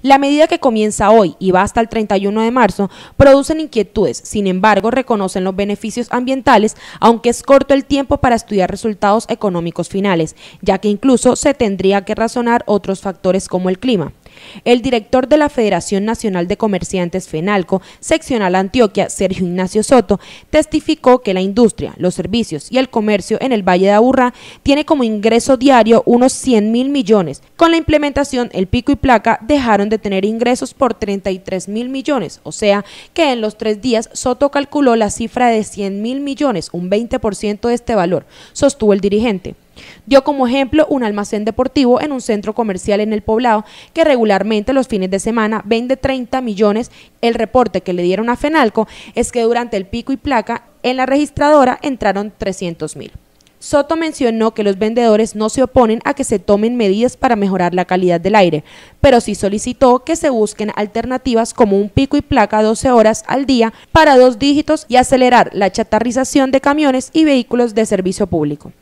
La medida que comienza hoy y va hasta el 31 de marzo producen inquietudes, sin embargo reconocen los beneficios ambientales, aunque es corto el tiempo para estudiar resultados económicos finales, ya que incluso se tendría que razonar otros factores como el clima. El director de la Federación Nacional de Comerciantes FENALCO, seccional Antioquia, Sergio Ignacio Soto, testificó que la industria, los servicios y el comercio en el Valle de Aburrá tiene como ingreso diario unos 100 mil millones. Con la implementación, el pico y placa dejaron de tener ingresos por 33 mil millones, o sea que en los tres días Soto calculó la cifra de 100 mil millones, un 20% de este valor, sostuvo el dirigente. Dio como ejemplo un almacén deportivo en un centro comercial en el poblado que regularmente los fines de semana vende 30 millones. El reporte que le dieron a Fenalco es que durante el pico y placa en la registradora entraron 300 mil. Soto mencionó que los vendedores no se oponen a que se tomen medidas para mejorar la calidad del aire, pero sí solicitó que se busquen alternativas como un pico y placa 12 horas al día para dos dígitos y acelerar la chatarrización de camiones y vehículos de servicio público.